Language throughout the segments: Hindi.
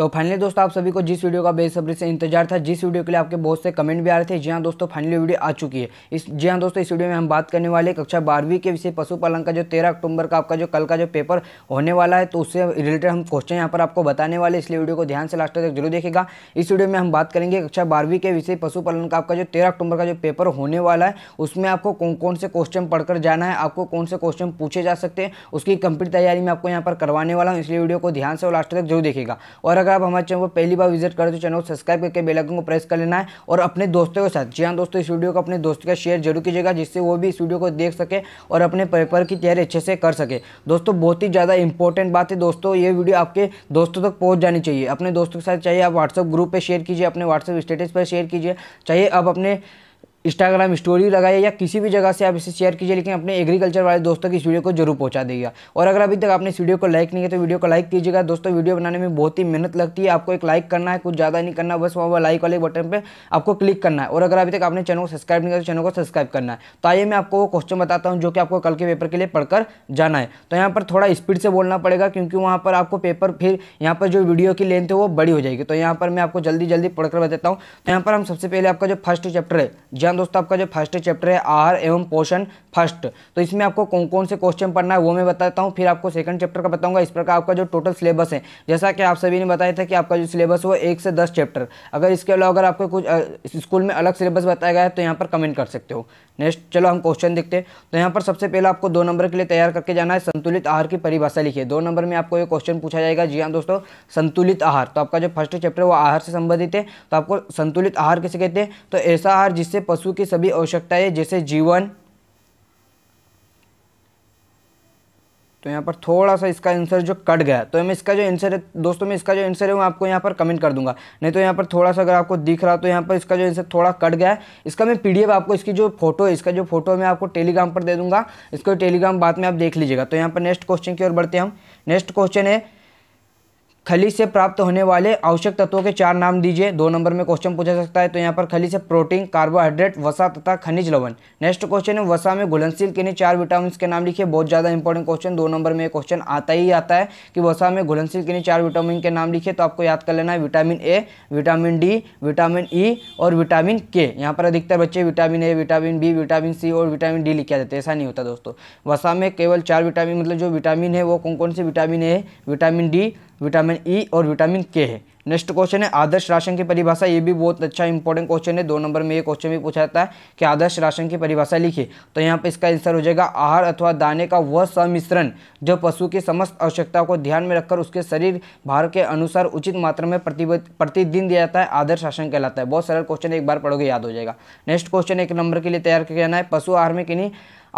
तो फाइनली दोस्तों आप सभी को जिस वीडियो का बेसब्री से इंतजार था जिस वीडियो के लिए आपके बहुत से कमेंट भी आ रहे थे जी हाँ दोस्तों फाइनली वीडियो आ चुकी है इस जी हाँ दोस्तों इस वीडियो में हम बात करने वाले कक्षा बारहवीं के विषय पशुपालन का जो तेरह अक्टूबर का आपका जो कल का जो पेपर होने वाला है तो उससे रिलेटेड हम क्वेश्चन यहाँ पर आपको बताने वाले इसलिए वीडियो को ध्यान से लास्ट तक जरूर देखेगा इस वीडियो में हम बात करेंगे कक्षा बारहवीं के विषय पशुपालन का आपका जो तेरह अक्टूबर का जो पेपर होने वाला है उसमें आपको कौन कौन से क्वेश्चन पढ़कर जाना है आपको कौन से क्वेश्चन पूछे जा सकते हैं उसकी कंप्लीट तैयारी मैं आपको यहाँ पर करवाने वाला हूँ इसलिए वीडियो को ध्यान से लास्ट तक जरूर देखेगा और अगर अगर आप हमारे चैनल को पहली बार विजिट करें तो चैनल को सब्सक्राइब करके बेलाइकन को प्रेस कर लेना है और अपने दोस्तों के साथ जी हाँ दोस्तों इस वीडियो को अपने दोस्तों का शेयर जरूर कीजिएगा जिससे वो भी इस वीडियो को देख सके और अपने पेपर की तैयारी अच्छे से कर सके दोस्तों बहुत ही ज़्यादा इंपॉर्टेंट बात है दोस्तों ये वीडियो आपके दोस्तों तक पहुँच जानी चाहिए अपने दोस्तों के साथ चाहिए आप व्हाट्सअप ग्रुप पर शेयर कीजिए अपने व्हाट्सअप स्टेटस पर शेयर कीजिए चाहिए आप अपने इंस्टाग्राम स्टोरी लगाइए या किसी भी जगह से आप इसे शेयर कीजिए लेकिन अपने एग्रीकल्चर वाले दोस्तों की इस वीडियो को जरूर पहुंचा दीजिएगा और अगर अभी तक आपने इस वीडियो को लाइक नहीं किया तो वीडियो को लाइक कीजिएगा दोस्तों वीडियो बनाने में बहुत ही मेहनत लगती है आपको एक लाइक करना है कुछ ज़्यादा नहीं करना बस वहाँ लाइक वाले बटन पर आपको क्लिक करना है और अगर अभी तक आपने चैनल को सब्सक्राइब नहीं किया तो चैनल को सब्सक्राइब करना है तो आइए मैं आपको वो क्वेश्चन बताता हूँ जो कि आपको कल के पेपर के लिए पढ़कर जाना है तो यहाँ पर थोड़ा स्पीड से बोलना पड़ेगा क्योंकि वहाँ पर आपको पेपर फिर यहाँ पर जो वीडियो की लेंथ है वो बड़ी हो जाएगी तो यहाँ पर मैं आपको जल्दी जल्दी पढ़कर बताता हूँ तो यहाँ पर हम सबसे पहले आपका जो फर्स्ट चैप्टर है ध्यान दोस्तों आपका जो फर्स्ट चैप्टर है आहार एवं पोषण फर्स्ट तो इसमें आपको कौन कौन से क्वेश्चन पढ़ना है वो मैं बताता हूँ फिर आपको सेकंड चैप्टर का बताऊंगा इस प्रकार आपका जो टोटल सिलेबस है जैसा कि आप सभी ने बताया था कि आपका जो सिलेबस वो एक से दस चैप्टर अगर इसके अलावा अगर आपको कुछ स्कूल में अलग सिलेबस बताया गया है तो यहाँ पर कमेंट कर सकते हो नेक्स्ट चलो हम क्वेश्चन देखते हैं तो यहाँ पर सबसे पहले आपको दो नंबर के लिए तैयार करके जाना है संतुलित आहार की परिभाषा लिखिए दो नंबर में आपको ये क्वेश्चन पूछा जाएगा जी हाँ दोस्तों संतुलित आहार तो आपका जो फर्स्ट चैप्टर वो आहार से संबंधित है तो आपको संतुलित आहार किसे कहते हैं तो ऐसा आहार जिससे पशु की सभी आवश्यकताएं जैसे जीवन तो यहाँ पर थोड़ा सा इसका आंसर जो कट गया तो मैं इसका जो आंसर है दोस्तों मैं इसका जो आंसर है वो आपको यहाँ पर कमेंट कर दूंगा नहीं तो यहाँ पर थोड़ा सा अगर आपको दिख रहा तो यहाँ पर इसका जो आंसर थोड़ा कट गया है इसका मैं पीडीएफ आपको इसकी जो फोटो है इसका जो फोटो मैं आपको टेलीग्राम पर दे दूंगा इसको टेलीग्राम बाद में आप देख लीजिएगा तो यहाँ पर नेक्स्ट क्वेश्चन की ओर बढ़ते हैं हम नेक्स्ट क्वेश्चन है खली से प्राप्त होने वाले आवश्यक तत्वों के चार नाम दीजिए दो नंबर में क्वेश्चन पूछा सकता है तो यहाँ पर खली से प्रोटीन कार्बोहाइड्रेट वसा तथा खनिज लवण नेक्स्ट क्वेश्चन है वसा में घुलनशील किन्हीं चार विटामिन के नाम लिखिए बहुत ज़्यादा इंपॉर्टेंट क्वेश्चन दो नंबर में क्वेश्चन आता ही आता है कि वसा में घुलनशील किन्हीं चार विटामिन के नाम लिखिए तो आपको याद कर लेना है vitamin A vitamin D vitamin E और विटामिन के यहाँ पर अधिकतर बच्चे vitamin A vitamin B vitamin C और विटामिन डी लिखा जाते है ऐसा नहीं होता दोस्तों वसा में केवल चार विटामिन मतलब जो विटामिन है वो कौन कौन से vitamin A vitamin D vitamin E e और विटामिन के है नेक्स्ट क्वेश्चन है आदर्श राशन की परिभाषा ये भी बहुत अच्छा इंपॉर्टेंट क्वेश्चन है दो नंबर में ये क्वेश्चन भी पूछा जाता है कि आदर्श राशन की परिभाषा लिखिए तो यहाँ पे इसका आंसर हो जाएगा आहार अथवा दाने का वह समिश्रण जो पशु की समस्त आवश्यकताओं को ध्यान में रखकर उसके शरीर भार के अनुसार उचित मात्रा में प्रतिदिन दिया जाता है आदर्श राशन कहलाता है बहुत सरल क्वेश्चन एक बार पढ़ोगे याद हो जाएगा नेक्स्ट क्वेश्चन एक नंबर के लिए तैयार किया जाना है पशु आहार में किन्हीं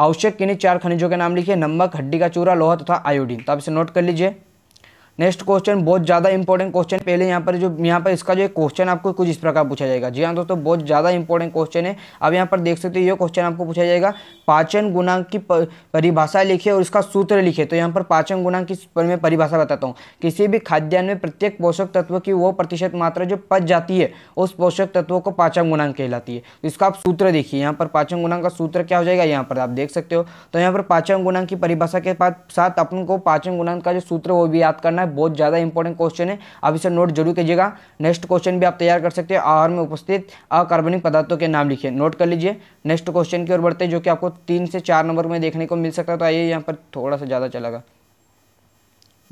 आवश्यक किन्हीं चार खनिजों के नाम लिखिए नमक हड्डी का चूरा लोहा तथा आयोडीन तो आप इसे नोट कर लीजिए नेक्स्ट क्वेश्चन बहुत ज़्यादा इंपॉर्टेंट क्वेश्चन पहले यहाँ पर जो यहाँ पर इसका जो क्वेश्चन आपको कुछ इस प्रकार पूछा जाएगा जी हाँ दोस्तों बहुत ज़्यादा इंपॉर्टेंट क्वेश्चन है अब यहाँ पर देख सकते हो ये क्वेश्चन आपको पूछा जाएगा पाचन गुणांक की परिभाषा लिखे और इसका सूत्र लिखे तो यहाँ पर पाचन गुणांक की मैं परिभाषा बताता हूँ किसी भी खाद्यान्न में प्रत्येक पोषक तत्व की वो प्रतिशत मात्रा जो पच जाती है उस पोषक तत्व को पाचन गुणांक कहलाती है तो इसका आप सूत्र देखिए यहाँ पर पाचन गुणांक का सूत्र क्या हो जाएगा यहाँ पर आप देख सकते हो तो यहाँ पर पाचन गुणांक की परिभाषा के साथ अपन को पाचन गुणांक का जो सूत्र वो भी याद करना बहुत ज़्यादा इंपॉर्टेंट क्वेश्चन है आप इसे नोट जरूर कीजिएगा नेक्स्ट क्वेश्चन भी आप तैयार कर सकते हैं आहार में उपस्थित अकार्बनिक पदार्थों के नाम लिखिए नोट कर लीजिए नेक्स्ट क्वेश्चन की ओर बढ़ते हैं जो कि आपको तीन से चार नंबर में देखने को मिल सकता है तो आइए यहाँ पर थोड़ा सा ज़्यादा चलेगा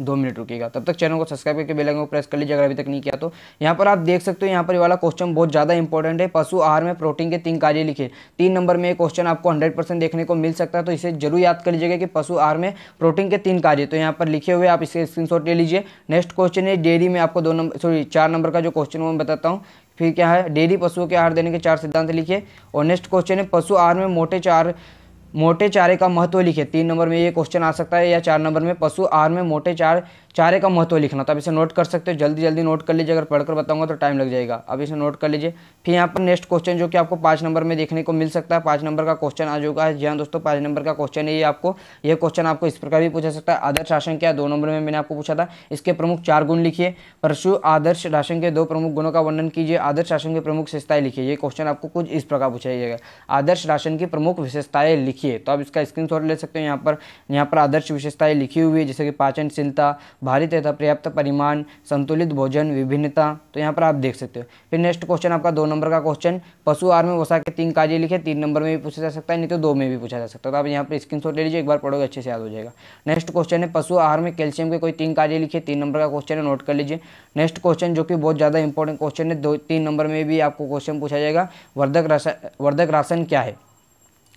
दो मिनट रुकेगा तब तक चैनल को सब्सक्राइब करके बेल आइकन को प्रेस कर लीजिए अगर अभी तक नहीं किया तो यहाँ पर आप देख सकते हो यहाँ पर वाला क्वेश्चन बहुत ज़्यादा इंपॉर्टेंट है पशु आहार में प्रोटीन के तीन कार्य लिखे तीन नंबर में क्वेश्चन आपको हंड्रेड देखने को मिल सकता है तो इसे जरूर याद कर लीजिएगा कि पशु आहार में प्रोटीन के तीन कार्य तो यहाँ पर लिखे हुए आप इसे स्क्रीन ले लीजिए नेक्स्ट क्वेश्चन है डेयरी में आपको दो नंबर सॉरी चार नंबर का जो क्वेश्चन है मैं बताता हूँ फिर क्या है डेयरी पशुओं के आहार देने के चार सिद्धांत लिखे और नेक्स्ट क्वेश्चन है पशु आहार में मोटे चार मोटे चारे का महत्व लिखे तीन नंबर में ये क्वेश्चन आ सकता है या चार नंबर में पशु आहार में मोटे चार चारे का महत्व लिखना तो आप इसे नोट कर सकते हो जल्दी जल्दी नोट कर लीजिए अगर पढ़कर बताऊंगा तो टाइम लग जाएगा अब इसे नोट कर लीजिए फिर यहाँ पर नेक्स्ट क्वेश्चन जो कि आपको पाँच नंबर में देखने को मिल सकता है पाँच नंबर का क्वेश्चन आ चुका है जी हाँ दोस्तों पाँच नंबर का क्वेश्चन है ये आपको यह क्वेश्चन आपको इस प्रकार भी पूछा सकता है आदर्श राशन क्या दो नंबर में मैंने आपको पूछा था इसके प्रमुख चार गुण लिखिए पशु आदर्श राशन के दो प्रमुख गुणों का वर्णन कीजिए आदर्श राशन की प्रमुख विशेषताएं लिखिए ये क्वेश्चन आपको कुछ इस प्रकार पूछा जाएगा आदर्श राशन की प्रमुख विशेषताएं लिखिए देखिए तो आप इसका स्क्रीनशॉट ले सकते हो यहाँ पर यहाँ पर आदर्श विशेषताएं लिखी हुई है जैसे कि पाचनशीलता भारी तथा पर्याप्त परिमाण संतुलित भोजन विभिन्नता तो यहाँ पर आप देख सकते हो फिर नेक्स्ट क्वेश्चन आपका दो नंबर का क्वेश्चन पशु आहार में वसा के तीन कार्य लिखे तीन नंबर में भी पूछा जा सकता है नहीं तो दो में भी पूछा जा सकता है तो आप यहाँ पर स्क्रीन ले लीजिए एक बार पढ़ोगे अच्छे से याद हो जाएगा नेक्स्ट क्वेश्चन है पशु आहार में कैल्शियम के कोई तीन कार्य लिखे तीन नंबर का क्वेश्चन है नोट कर लीजिए नेक्स्ट क्वेश्चन जो कि बहुत ज़्यादा इंपॉर्टेंट क्वेश्चन है दो तीन नंबर में भी आपको क्वेश्चन पूछा जाएगा वर्धक राशन वर्धक राशन क्या है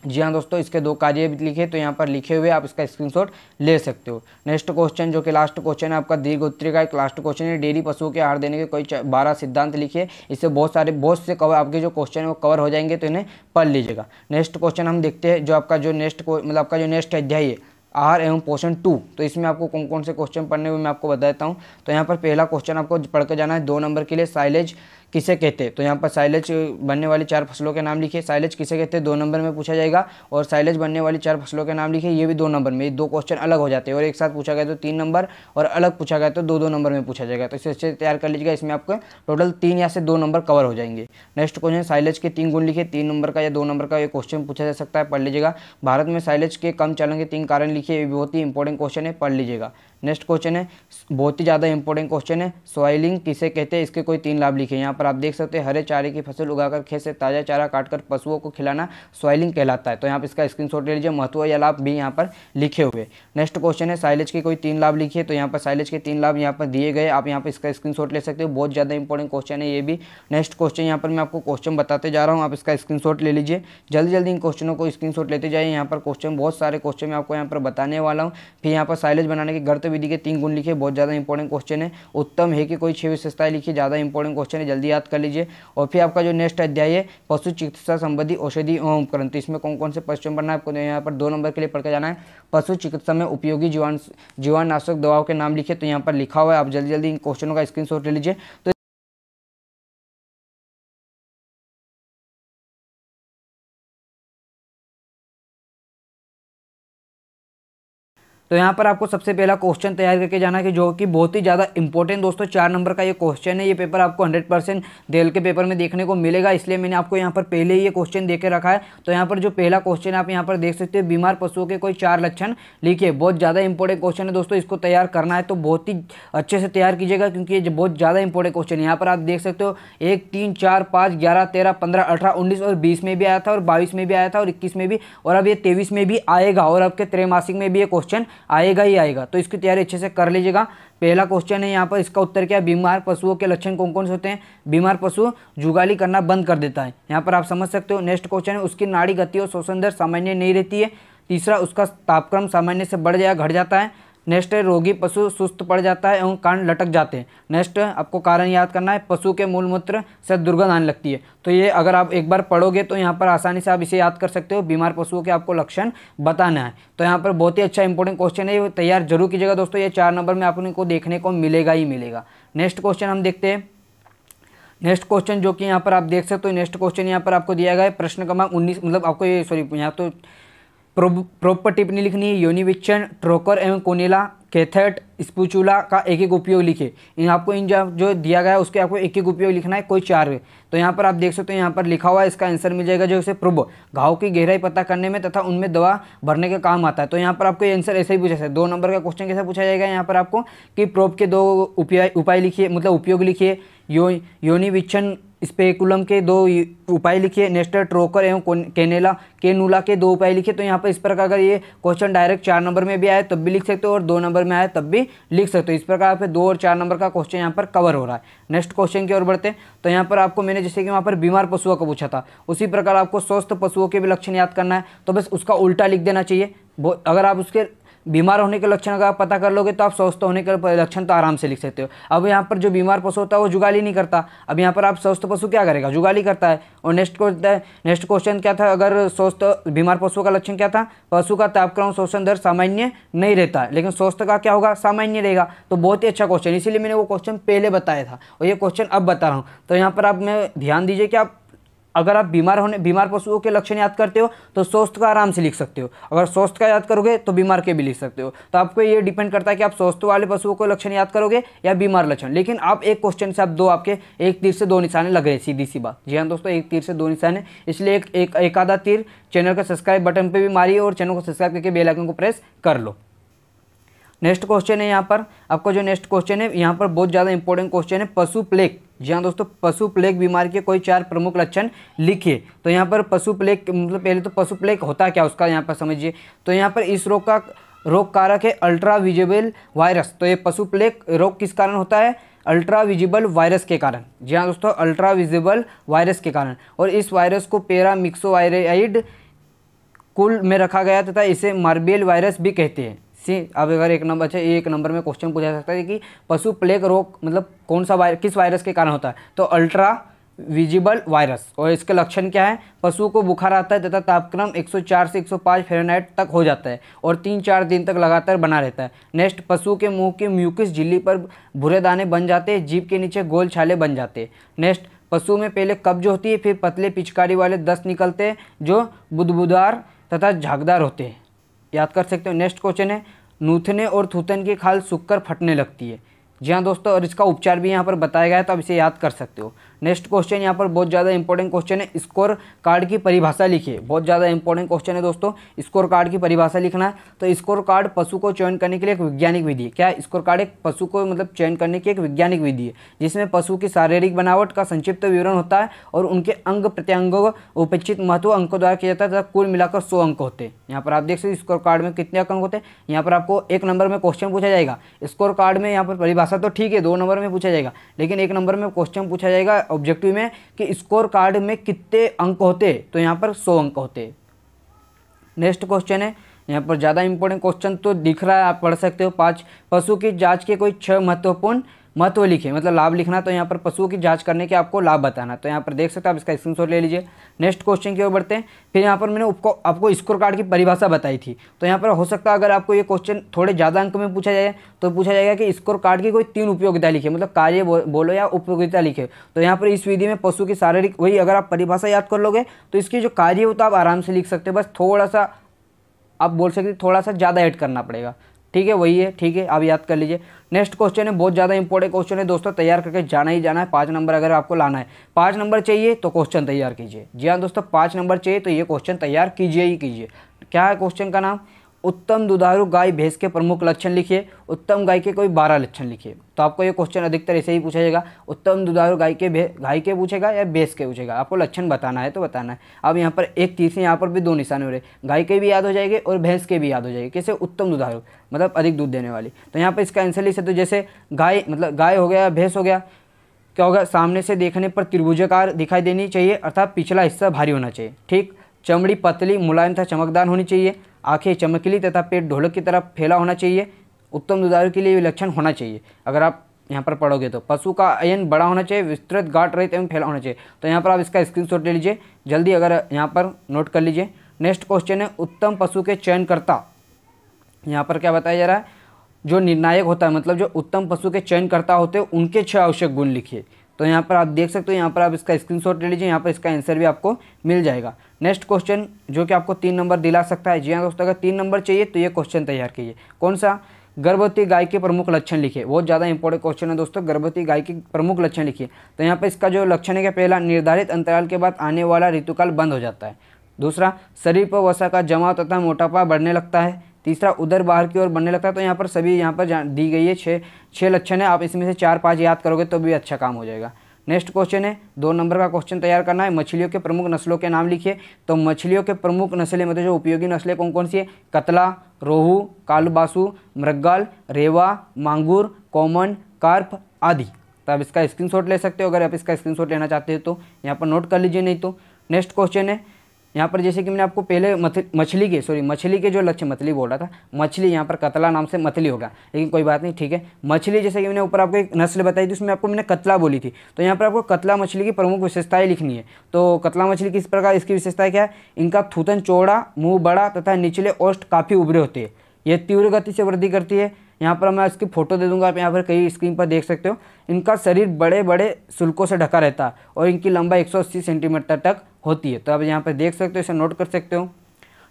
जी हाँ दोस्तों इसके दो कार्य लिखे तो यहाँ पर लिखे हुए आप इसका स्क्रीनशॉट ले सकते हो नेक्स्ट क्वेश्चन जो कि लास्ट क्वेश्चन है आपका दीर्घ उत्तरी का एक लास्ट क्वेश्चन है डेयरी पशुओं के आहार देने के कोई बारह सिद्धांत लिखिए इससे बहुत सारे बहुत से कवर आपके जो क्वेश्चन है वो कवर हो जाएंगे तो इन्हें पढ़ लीजिएगा नेक्स्ट क्वेश्चन हम देखते हैं जो आपका जो नेक्स्ट मतलब आपका जो नेक्स्ट अध्याय है आहार एवं पोषण टू तो इसमें आपको कौन कौन से क्वेश्चन पढ़ने हुए मैं आपको बता देता हूँ तो यहाँ पर पहला क्वेश्चन आपको पढ़ के जाना है दो नंबर के लिए साइलेज किसे कहते हैं तो यहाँ पर साइलेज बनने वाली चार फसलों के नाम लिखे साइलेज किसे कहते हैं दो नंबर में पूछा जाएगा और साइलेज बनने वाली चार फसलों के नाम लिखे ये भी दो नंबर में दो क्वेश्चन अलग हो जाते हैं और एक साथ पूछा गया तो तीन नंबर और अलग पूछा गया तो दो दो नंबर में पूछा जाएगा तो इसे अच्छे तैयार कर लीजिएगा इसमें आपको टोटल तीन या से दो नंबर कवर हो जाएंगे नेक्स्ट क्वेश्चन साइलेज के तीन गुण लिखे तीन नंबर का या दो नंबर का ये क्वेश्चन पूछा जा सकता है पढ़ लीजिएगा भारत में साइलेज के कम चलन के तीन कारण लिखे ये बहुत ही इंपॉर्टेंट क्वेश्चन है पढ़ लीजिएगा नेक्स्ट क्वेश्चन है बहुत ही ज़्यादा इंपॉर्टेंट क्वेश्चन है सॉइलिंग किसे कहते हैं इसके कोई तीन लाभ लिखे यहाँ पर आप देख सकते हैं हरे चारे की फसल उगाकर खेत से ताज़ा चारा काटकर पशुओं को खिलाना सॉइलिंग कहलाता है तो यहाँ पर इसका स्क्रीन ले लीजिए महत्व या लाभ भी यहाँ पर लिखे हुए नेक्स्ट क्वेश्चन है साइलेज के कोई तीन लाभ लिखिए तो यहाँ पर साइलेज के तीन लाभ यहाँ पर दिए गए आप यहाँ पर इसका स्क्रीन ले सकते हो बहुत ज़्यादा इंपॉर्टेंट क्वेश्चन है ये भी नेक्स्ट क्वेश्चन यहाँ पर मैं आपको क्वेश्चन बताते जा रहा हूँ आप इसका स्क्रीन ले लीजिए जल्दी जल्दी इन क्वेश्चनों को स्क्रीन लेते जाइए यहाँ पर क्वेश्चन बहुत सारे क्वेश्चन मैं आपको यहाँ पर बताने वाला हूँ फिर यहाँ पर साइलेज बनाने के गर्त विधि के तीन गुण लिखिए बहुत ज़्यादा इंपॉर्टेंट क्वेश्चन है उत्तम है कि कोई छह विशेषताएं लिखिए ज़्यादा इंपॉर्टेंट क्वेश्चन है जल्दी याद कर लीजिए और फिर आपका जो नेक्स्ट अध्याय है पशु चिकित्सा संबंधी औषधि एवं उपकरण तो इसमें कौन कौन से क्वेश्चन बनना है आपको तो यहाँ पर दो नंबर के लिए पढ़कर जाना है पशु चिकित्सा में उपयोगी जीवाणु जीवाणुनाशक दवाओं के नाम लिखे तो यहाँ पर लिखा हुआ है आप जल्दी जल्दी इन क्वेश्चनों का स्क्रीन ले लीजिए तो तो यहाँ पर आपको सबसे पहला क्वेश्चन तैयार करके जाना है कि जो कि बहुत ही ज़्यादा इंपॉर्टेंट दोस्तों चार नंबर का ये क्वेश्चन है ये पेपर आपको 100 परसेंट दिल के पेपर में देखने को मिलेगा इसलिए मैंने आपको यहाँ पर पहले ही ये क्वेश्चन दे रखा है तो यहाँ पर जो पहला क्वेश्चन आप यहाँ पर देख सकते हो बीमार पशुओं के कोई चार लक्षण लिखिए बहुत ज़्यादा इंपॉर्टेंट क्वेश्चन है दोस्तों इसको तैयार करना है तो बहुत ही अच्छे से तैयार कीजिएगा क्योंकि ये बहुत ज़्यादा इंपॉर्टेंट क्वेश्चन है यहाँ पर आप देख सकते हो एक तीन चार पाँच ग्यारह तेरह पंद्रह अठारह उन्नीस और बीस में भी आया था और बाईस में भी आया था और इक्कीस में भी और अब ये तेईस में भी आएगा और अब के त्रैमासिक में भी ये क्वेश्चन आएगा ही आएगा तो इसकी तैयारी अच्छे से कर लीजिएगा पहला क्वेश्चन है यहाँ पर इसका उत्तर क्या बीमार पशुओं के लक्षण कौन कौन से होते हैं बीमार पशु जुगाली करना बंद कर देता है यहाँ पर आप समझ सकते हो नेक्स्ट क्वेश्चन है उसकी नाड़ी गति और शोषण दर सामान्य नहीं रहती है तीसरा उसका तापक्रम सामान्य से बढ़ जाया घट जाता है नेक्स्ट है रोगी पशु सुस्त पड़ जाता है एवं कान लटक जाते हैं नेक्स्ट आपको कारण याद करना है पशु के मूल मूत्र से दुर्गंध आने लगती है तो ये अगर आप एक बार पढ़ोगे तो यहाँ पर आसानी से आप इसे याद कर सकते हो बीमार पशुओं के आपको लक्षण बताना है तो यहाँ पर बहुत ही अच्छा इंपॉर्टेंट क्वेश्चन है ये तैयार जरूर कीजिएगा दोस्तों ये चार नंबर में आपको देखने को मिलेगा ही मिलेगा नेक्स्ट क्वेश्चन हम देखते हैं नेक्स्ट क्वेश्चन जो कि यहाँ पर आप देख सकते हो नेक्स्ट क्वेश्चन यहाँ पर आपको दिया गया है प्रश्न क्रमांक उन्नीस मतलब आपको ये सॉरी यहाँ तो प्रोपर टिप्पणी लिखनी है योनिविक्षण ट्रोकर एवं कोनेला कैथेट स्पूचूला का एक एक उपयोग लिखे इन आपको इन जो दिया गया है उसके आपको एक एक उपयोग लिखना है कोई चार तो यहाँ पर आप देख सकते हो यहाँ पर लिखा हुआ है इसका आंसर मिल जाएगा जो उसे प्रोब घाव की गहराई पता करने में तथा उनमें दवा भरने का काम आता है तो यहाँ पर आपको आंसर ऐसे ही पूछा जाए दो नंबर का क्वेश्चन कैसे पूछा जाएगा यहाँ पर आपको कि प्रोब के दो उपाय उपाय लिखिए मतलब उपयोग लिखिए यो योनिविच्छन स्पेकुलम के दो उपाय लिखिए नेस्टर ट्रोकर एवं केनेला केनूला के दो उपाय लिखिए तो यहाँ पर इस प्रकार अगर ये क्वेश्चन डायरेक्ट चार नंबर में भी आए तब भी लिख सकते हो और दो नंबर में आए तब भी लिख सकते हो इस प्रकार आप दो और चार नंबर का क्वेश्चन यहाँ पर कवर हो रहा है नेक्स्ट क्वेश्चन की ओर बढ़ते हैं तो यहाँ पर आपको मैंने जैसे कि वहाँ पर बीमार पशुओं का पूछा था उसी प्रकार आपको स्वस्थ पशुओं के भी लक्षण याद करना है तो बस उसका उल्टा लिख देना चाहिए अगर आप उसके बीमार होने के लक्षण का आप पता कर लोगे तो आप स्वस्थ होने के लक्षण तो आराम से लिख सकते हो अब यहाँ पर जो बीमार पशु होता है वो जुगाली नहीं करता अब यहाँ पर आप स्वस्थ पशु क्या करेगा जुगाली करता है और नेक्स्ट क्वेश्चन नेक्स्ट क्वेश्चन क्या था अगर स्वस्थ बीमार पशु का लक्षण क्या था पशु का तापक्रम शोषण दर सामान्य नहीं रहता है लेकिन स्वस्थ का क्या होगा सामान्य रहेगा तो बहुत ही अच्छा क्वेश्चन इसीलिए मैंने वो क्वेश्चन पहले बताया था और ये क्वेश्चन अब बता रहा हूँ तो यहाँ पर आप मैं ध्यान दीजिए कि आप अगर आप बीमार होने बीमार पशुओं के लक्षण याद करते हो तो स्वस्थ का आराम से लिख सकते हो अगर स्वस्थ का याद करोगे तो बीमार के भी लिख सकते हो तो आपको ये डिपेंड करता है कि आप स्वस्थ वाले पशुओं को लक्षण याद करोगे या बीमार लक्षण लेकिन आप एक क्वेश्चन से आप दो आपके एक तीर से दो निशाने लग रहे सीधी सी बात जी हाँ दोस्तों एक तीर से दो निशाने इसलिए एक एक आधा तीर चैनल का सब्सक्राइब बटन पर भी मारिए और चैनल को सब्सक्राइब करके बेलाइकन को प्रेस कर लो नेक्स्ट क्वेश्चन है यहाँ पर आपका जो नेक्स्ट क्वेश्चन है यहाँ पर बहुत ज़्यादा इंपॉर्टेंट क्वेश्चन है पशु प्लेग जी हाँ दोस्तों पशु प्लेग बीमारी के कोई चार प्रमुख लक्षण लिखिए तो यहाँ पर पशु प्लेग मतलब पहले तो पशु प्लेग होता क्या उसका यहाँ पर समझिए तो यहाँ पर इस रोग का रोग कारक है अल्ट्रा विजिबल वायरस तो ये पशु प्लेग रोग किस कारण होता है अल्ट्रा विजिबल वायरस के कारण जी हाँ दोस्तों अल्ट्रा विजिबल वायरस के कारण और इस वायरस को पेरा मिक्सोवाइराइड कुल में रखा गया तथा इसे मार्बियल वायरस भी कहते हैं सी अब अगर एक नंबर अच्छा एक नंबर में क्वेश्चन पूछा सकता है कि पशु प्लेग रोग मतलब कौन सा वायरस किस वायरस के कारण होता है तो अल्ट्रा विजिबल वायरस और इसके लक्षण क्या है पशु को बुखार आता है तथा तापक्रम 104 से 105 फ़ारेनहाइट तक हो जाता है और तीन चार दिन तक लगातार बना रहता है नेक्स्ट पशु के मुंह के म्यूकस झिल्ली पर भूरे दाने बन जाते हैं जीप के नीचे गोल छाले बन जाते हैं नेक्स्ट पशु में पहले कब्ज होती है फिर पतले पिचकारी वाले दस्त निकलते हैं जो बुदबुदार तथा झागदार होते हैं याद कर सकते हो नेक्स्ट क्वेश्चन है नूथने और थूथन की खाल सूख फटने लगती है जी हाँ दोस्तों और इसका उपचार भी यहाँ पर बताया गया है तो आप इसे याद कर सकते हो नेक्स्ट क्वेश्चन यहाँ पर बहुत ज़्यादा इंपॉर्टेंट क्वेश्चन है स्कोर कार्ड की परिभाषा लिखिए बहुत ज़्यादा इंपॉर्टेंट क्वेश्चन है दोस्तों स्कोर कार्ड की परिभाषा लिखना है तो स्कोर कार्ड पशु को चयन करने के लिए एक वैज्ञानिक विधि है क्या स्कोर कार्ड एक पशु को मतलब चयन करने की एक वैज्ञानिक विधि है जिसमें पशु की शारीरिक बनावट का संक्षिप्त विवरण होता है और उनके अंग प्रत्यंगों को उपेक्षित महत्व अंकों द्वारा किया जाता है तथा कुल मिलाकर सौ अंक होते हैं यहाँ पर आप देख सकते स्कोर कार्ड में कितने अंक होते हैं यहाँ पर आपको एक नंबर में क्वेश्चन पूछा जाएगा स्कोर कार्ड में यहाँ पर परिभाषा तो ठीक है दो नंबर में पूछा जाएगा लेकिन एक नंबर में क्वेश्चन पूछा जाएगा ऑब्जेक्टिव में कि स्कोर कार्ड में कितने अंक होते तो यहाँ पर सौ अंक होते नेक्स्ट क्वेश्चन है यहाँ पर ज़्यादा इंपॉर्टेंट क्वेश्चन तो दिख रहा है आप पढ़ सकते हो पाँच पशु की जांच के कोई छह महत्वपूर्ण महत्व लिखे मतलब लाभ लिखना तो यहाँ पर पशुओं की जांच करने के आपको लाभ बताना तो यहाँ पर देख सकते हैं आप इसका स्क्रीनशॉट ले लीजिए नेक्स्ट क्वेश्चन की ओर बढ़ते हैं फिर यहाँ पर मैंने आपको आपको स्कोर कार्ड की परिभाषा बताई थी तो यहाँ पर हो सकता है अगर आपको ये क्वेश्चन थोड़े ज़्यादा अंक में पूछा जाए तो पूछा जाएगा कि स्कोर कार्ड की कोई तीन उपयोगिता लिखे मतलब कार्य बोलो या उपयोगिता लिखे तो यहाँ पर इस विधि में पशु की शारीरिक वही अगर आप परिभाषा याद कर लोगे तो इसकी जो कार्य हो तो आप आराम से लिख सकते हो बस थोड़ा सा आप बोल सकते थोड़ा सा ज़्यादा ऐड करना पड़ेगा ठीक है वही है ठीक है आप याद कर लीजिए नेक्स्ट क्वेश्चन है बहुत ज़्यादा इंपॉर्टेंट क्वेश्चन है दोस्तों तैयार करके जाना ही जाना है पाँच नंबर अगर आपको लाना है पाँच नंबर चाहिए तो क्वेश्चन तैयार कीजिए जी हाँ दोस्तों पाँच नंबर चाहिए तो ये क्वेश्चन तैयार कीजिए ही कीजिए क्या है क्वेश्चन का नाम उत्तम दुधारू गाय भैंस के प्रमुख लक्षण लिखिए उत्तम गाय के कोई बारह लक्षण लिखिए तो आपको ये क्वेश्चन अधिकतर ऐसे ही पूछा जाएगा उत्तम दुधारू गाय के गाय के पूछेगा या भैंस के पूछेगा आपको लक्षण बताना है तो बताना है अब यहाँ पर एक तीस यहाँ पर भी दो निशान हो रहे गाय के भी याद हो जाएंगे और भैंस के भी याद हो जाएंगे कैसे उत्तम दुधारू मतलब अधिक दूध देने वाली तो यहाँ पर इसका आंसर लिख सकते जैसे गाय मतलब गाय हो गया भैंस हो गया क्या होगा सामने से देखने पर त्रिभुजाकार दिखाई देनी चाहिए अर्थात पिछला हिस्सा भारी होना चाहिए ठीक चमड़ी पतली मुलायम तथा चमकदार होनी चाहिए आंखें चमकीली तथा पेट ढोलक की तरफ फैला होना चाहिए उत्तम दुधारू के लिए लक्षण होना चाहिए अगर आप यहाँ पर पढ़ोगे तो पशु का अयन बड़ा होना चाहिए विस्तृत गाट रहित एवं फैला होना चाहिए तो यहाँ पर आप इसका स्क्रीनशॉट ले लीजिए जल्दी अगर यहाँ पर नोट कर लीजिए नेक्स्ट क्वेश्चन है उत्तम पशु के चयनकर्ता यहाँ पर क्या बताया जा रहा है जो निर्णायक होता है मतलब जो उत्तम पशु के चयनकर्ता होते हैं उनके छः आवश्यक गुण लिखिए तो यहाँ पर आप देख सकते हो यहाँ पर आप इसका स्क्रीनशॉट ले लीजिए यहाँ पर इसका आंसर भी आपको मिल जाएगा नेक्स्ट क्वेश्चन जो कि आपको तीन नंबर दिला सकता है जी हाँ दोस्तों अगर तीन नंबर चाहिए तो ये क्वेश्चन तैयार कीजिए कौन सा गर्भवती गाय के प्रमुख लक्षण लिखिए बहुत ज़्यादा इंपॉर्टेंट क्वेश्चन है दोस्तों गर्भवती गाय के प्रमुख लक्षण लिखिए तो यहाँ पर इसका जो लक्षण है क्या पहला निर्धारित अंतराल के बाद आने वाला ऋतुकाल बंद हो जाता है दूसरा शरीर पर वसा का जमाव तथा मोटापा बढ़ने लगता है तीसरा उधर बाहर की ओर बढ़ने लगता है तो यहाँ पर सभी यहाँ पर दी गई है छः छः लक्षण है आप इसमें से चार पाँच याद करोगे तो भी अच्छा काम हो जाएगा नेक्स्ट क्वेश्चन है दो नंबर का क्वेश्चन तैयार करना है मछलियों के प्रमुख नस्लों के नाम लिखिए तो मछलियों के प्रमुख नस्लें मतलब जो उपयोगी नस्लें कौन कौन सी है कतला रोहू कालबासु मृगाल रेवा मांगूर कॉमन कार्प आदि तो आप इसका स्क्रीनशॉट ले सकते हो अगर आप इसका स्क्रीनशॉट लेना चाहते हो तो यहाँ पर नोट कर लीजिए नहीं तो नेक्स्ट क्वेश्चन है यहाँ पर जैसे कि मैंने आपको पहले मछली के सॉरी मछली के जो लक्ष्य मछली बोल रहा था मछली यहाँ पर कतला नाम से मछली होगा लेकिन कोई बात नहीं ठीक है मछली जैसे कि मैंने ऊपर आपको एक नस्ल बताई थी उसमें आपको मैंने कतला बोली थी तो यहाँ पर आपको कतला मछली की प्रमुख विशेषताएँ लिखनी है तो कतला मछली किस प्रकार इसकी विशेषता क्या है इनका थूतन चौड़ा मुँह बड़ा तथा निचले ओष्ट काफ़ी उभरे होते हैं यह तीव्र गति से वृद्धि करती है यहाँ पर मैं इसकी फ़ोटो दे दूंगा आप यहाँ पर कई स्क्रीन पर देख सकते हो इनका शरीर बड़े बड़े शुल्कों से ढका रहता है और इनकी लंबाई 180 सेंटीमीटर तक होती है तो आप यहाँ पर देख सकते हो इसे नोट कर सकते हो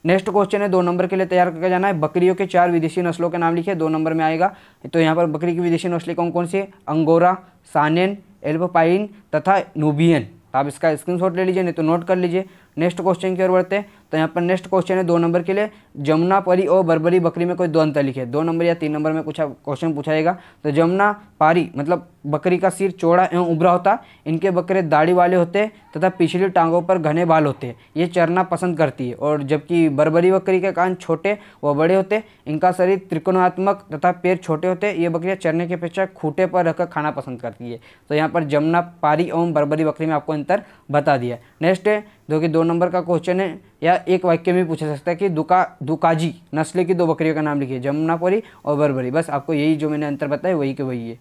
नेक्स्ट क्वेश्चन है दो नंबर के लिए तैयार करके जाना है बकरियों के चार विदेशी नस्लों के नाम लिखे दो नंबर में आएगा तो यहाँ पर बकरी की विदेशी नस्लें कौन कौन सी है अंगोरा सानेन एल्बपाइन तथा नूबियन आप इसका स्क्रीनशॉट ले लीजिए नहीं तो नोट कर लीजिए नेक्स्ट क्वेश्चन की ओर बढ़ते हैं तो यहाँ पर नेक्स्ट क्वेश्चन है दो नंबर के लिए जमुना परी और बरबरी बकरी में कोई दो अंतर लिखे दो नंबर या तीन नंबर में कुछ क्वेश्चन पूछा जाएगा तो जमुना पारी मतलब बकरी का सिर चौड़ा एवं उभरा होता इनके बकरे दाढ़ी वाले होते तथा पिछली टांगों पर घने बाल होते ये चरना पसंद करती है और जबकि बरबरी बकरी के कान छोटे व बड़े होते इनका शरीर त्रिकोणात्मक तथा पैर छोटे होते ये बकरियाँ चरने के अपेक्षा खूटे पर रखकर खाना पसंद करती है तो यहाँ पर जमुना पारी एवं बरबरी बकरी में आपको अंतर बता दिया नेक्स्ट है जो कि दो नंबर का क्वेश्चन है या एक वाक्य में पूछा सकता है कि दुका दुकाजी नस्ल की दो बकरियों का नाम लिखिए जमुनापुरी और बरबरी बस आपको यही जो मैंने अंतर बताया वही के वही है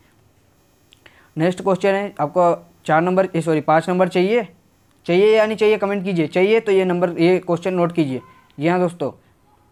नेक्स्ट क्वेश्चन है आपको चार नंबर सॉरी पाँच नंबर चाहिए चाहिए या नहीं चाहिए कमेंट कीजिए चाहिए तो ये नंबर ये क्वेश्चन नोट कीजिए जी हाँ दोस्तों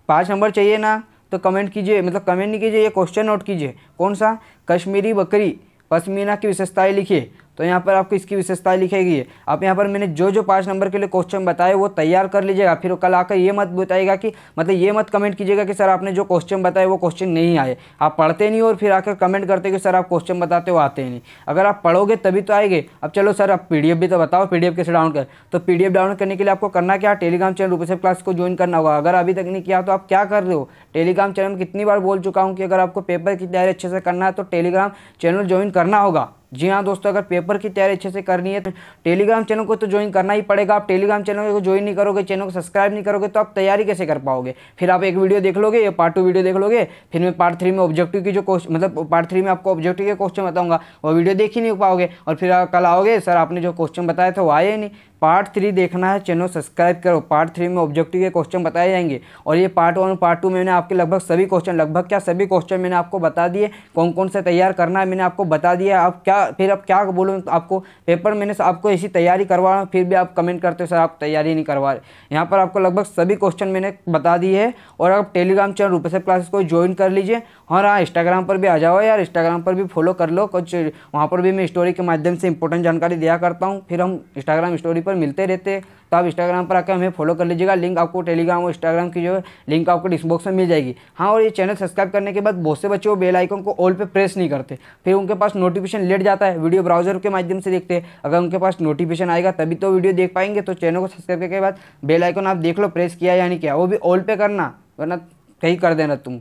पाँच नंबर चाहिए ना तो कमेंट कीजिए मतलब कमेंट नहीं कीजिए ये क्वेश्चन नोट कीजिए कौन सा कश्मीरी बकरी पश्मीना की विशेषताएं लिखिए तो यहाँ पर आपको इसकी विशेषताएं लिखेगी आप यहाँ पर मैंने जो जो पाँच नंबर के लिए क्वेश्चन बताए वो तैयार कर लीजिएगा फिर कल आकर ये मत बताएगा कि मतलब ये मत कमेंट कीजिएगा कि सर आपने जो क्वेश्चन बताए वो क्वेश्चन नहीं आए आप पढ़ते नहीं और फिर आकर कमेंट करते कि सर आप क्वेश्चन बताते हो आते नहीं अगर आप पढ़ोगे तभी तो आएंगे अब चलो सर आप पी भी तो बताओ पी कैसे डाउन कर तो पी डाउन करने के लिए आपको करना क्या टेलीग्राम चैनल रूपे क्लास को ज्वाइन करना होगा अगर अभी तक नहीं किया तो आप क्या कर रहे हो टेलीग्राम चैनल कितनी बार बोल चुका हूँ कि अगर आपको पेपर की तैयारी अच्छे से करना है तो टेलीग्राम चैनल ज्वाइन करना होगा जी हाँ दोस्तों अगर पेपर की तैयारी अच्छे से करनी है तो टेलीग्राम चैनल को तो ज्वाइन करना ही पड़ेगा आप टेलीग्राम चैनल को ज्वाइन नहीं करोगे चैनल को सब्सक्राइब नहीं करोगे तो आप तैयारी कैसे कर पाओगे फिर आप एक वीडियो देख लोगे या पार्ट टू वीडियो देख लोगे फिर मैं पार्ट थ्री में ऑब्जेक्टिव की जो क्वेश्चन मतलब पार्ट थ्री में आपको ऑब्जेक्टिव के क्वेश्चन बताऊंगा वो वीडियो देख ही नहीं पाओगे और फिर कल आओगे सर आपने जो क्वेश्चन बताया था वो आया ही नहीं पार्ट थ्री देखना है चैनल सब्सक्राइब करो पार्ट थ्री में ऑब्जेक्टिव के क्वेश्चन बताए जाएंगे और ये पार्ट वन पार्ट टू में मैंने आपके लगभग सभी क्वेश्चन लगभग क्या सभी क्वेश्चन मैंने आपको बता दिए कौन कौन से तैयार करना है मैंने आपको बता दिया आप क्या फिर अब क्या बोलूँ आपको पेपर मैंने आपको ऐसी तैयारी करवा रहा हूँ फिर भी आप कमेंट करते हो सर आप तैयारी नहीं करवा रहे यहाँ पर आपको लगभग सभी क्वेश्चन मैंने बता दिए है और आप टेलीग्राम चैनल रूपेसर क्लासेस को ज्वाइन कर लीजिए और हाँ इंस्टाग्राम पर भी आ जाओ यार इंस्टाग्राम पर भी फॉलो कर लो कुछ वहाँ पर भी मैं स्टोरी के माध्यम से इंपॉर्टेंट जानकारी दिया करता हूँ फिर हम इंस्टाग्राम स्टोरी पर मिलते रहते तो आप इंस्टाग्राम पर आकर हमें फॉलो कर लीजिएगा लिंक आपको टेलीग्राम और इंस्टाग्राम की जो है लिंक आपको डिस्कबॉक्स में मिल जाएगी हाँ और ये चैनल सब्सक्राइब करने के बाद बहुत से बच्चे वो बेल आइकन को ऑल पे प्रेस नहीं करते फिर उनके पास नोटिफिकेशन लेट जाता है वीडियो ब्राउजर के माध्यम से देखते हैं अगर उनके पास नोटिफिकेशन आएगा तभी तो वीडियो देख पाएंगे तो चैनल को सब्सक्राइब करने के बाद बेलाइकन आप देख लो प्रेस किया या नहीं किया वो भी ऑल पे करना वरना कहीं कर देना तुम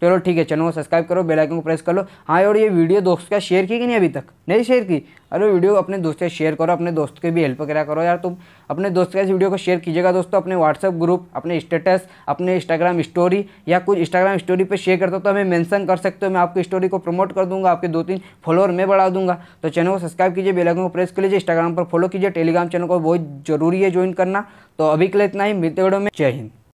चलो ठीक है चैनल को सब्सक्राइब करो बेल आइकन को प्रेस कर लो हाँ और ये वीडियो दोस्त का शेयर की कि नहीं अभी तक नहीं शेयर की अरे वीडियो अपने दोस्त से शेयर करो अपने दोस्त की भी हेल्प करा करो यार तुम अपने दोस्त का इस वीडियो को शेयर कीजिएगा दोस्तों अपने व्हाट्सअप ग्रुप अपने स्टेटस अपने इंस्टाग्राम स्टोरी या कुछ इंस्टाग्राम स्टोरी पर शेयर करता हो तो हमें मैंसन कर सकते हो मैं आपकी स्टोरी को प्रमोट कर दूंगा आपके दो तीन फॉलोअर मैं बढ़ा दूंगा तो चैनल को सब्सक्राइब कीजिए बेलाइकन को प्रेस कर लीजिए इंस्टाग्राम पर फॉलो कीजिए टेलीग्राम चैनल को बहुत जरूरी है ज्वाइन करना तो अभी के लिए इतना ही मिलते वीडियो में जय हिंद